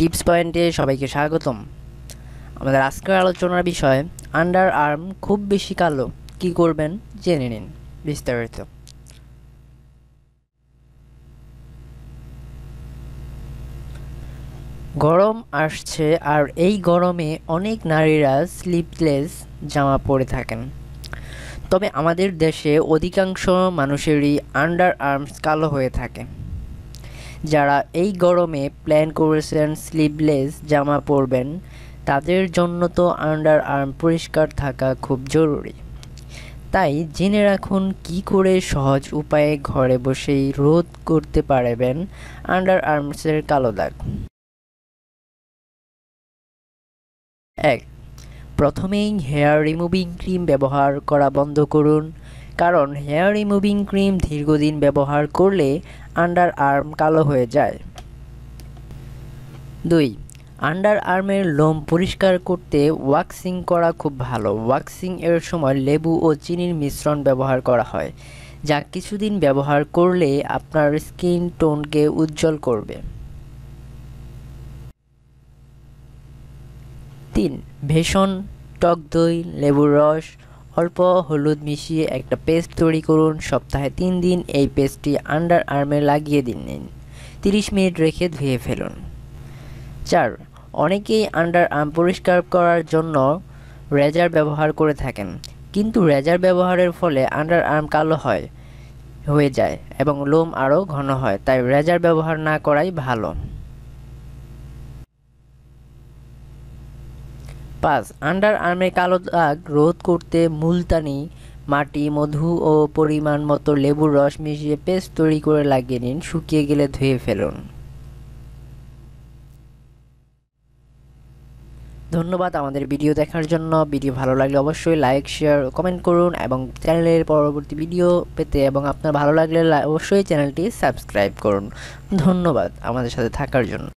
tips পয়েন্টে সবাইকে স্বাগতম আমাদের আজকের আলোচনার বিষয় আন্ডার আর্ম খুব বেশি কালো কি করবেন জেনে নিন বিস্তারিত গরম আসছে আর এই গরমে অনেক নারীরা স্লিপলেস জামা পরে থাকেন তবে আমাদের দেশে অধিকাংশ মানুষেরই আন্ডার আর্মস কালো হয়ে থাকে যারা এই গরমে প্ল্যান করেছেন স্লিভলেস জামা পরবেন তাদের জন্য তো আন্ডার আর্ম পরিষ্কার থাকা খুব জরুরি তাই জেনে রাখুন কি করে সহজ উপায়ে ঘরে বসেই রোধ করতে পারবেন আন্ডার আর্মসের কালো দাগ এক প্রথমেই হেয়ার রিমুভিং ক্রিম ব্যবহার করা বন্ধ করুন কারণ হেয়ার রিমুভিং ক্রিম দীর্ঘদিন ব্যবহার করলে আন্ডার আর্ম কালো হয়ে যায় দুই আন্ডার আর্মের লোম পরিষ্কার করতে ওয়াক্সিং করা খুব ভালো ওয়াক্সিং এর সময় লেবু ও চিনির মিশ্রণ ব্যবহার করা হয় যা কিছুদিন ব্যবহার করলে আপনার স্কিন টোনকে উজ্জ্বল করবে তিন ভেষণ টক দই লেবুর রস অল্প হলুদ মিশিয়ে একটা পেস্ট তৈরি করুন সপ্তাহে তিন দিন এই পেস্টটি আন্ডার আর্মে লাগিয়ে দিন নিন তিরিশ মিনিট রেখে ধুয়ে ফেলুন চার অনেকেই আন্ডার আর্ম পরিষ্কার করার জন্য রেজার ব্যবহার করে থাকেন কিন্তু রেজার ব্যবহারের ফলে আন্ডার আর্ম কালো হয় হয়ে যায় এবং লোম আরও ঘন হয় তাই রেজার ব্যবহার না করাই ভালো পাঁচ আন্ডার আর্মে কালো দাগ রোধ করতে মুলতানি মাটি মধু ও পরিমাণ মতো লেবুর রস মিশিয়ে পেস্ট তৈরি করে লাগিয়ে নিন শুকিয়ে গেলে ধুয়ে ফেলুন ধন্যবাদ আমাদের ভিডিও দেখার জন্য ভিডিও ভালো লাগলে অবশ্যই লাইক শেয়ার কমেন্ট করুন এবং চ্যানেলের পরবর্তী ভিডিও পেতে এবং আপনার ভালো লাগলে অবশ্যই চ্যানেলটি সাবস্ক্রাইব করুন ধন্যবাদ আমাদের সাথে থাকার জন্য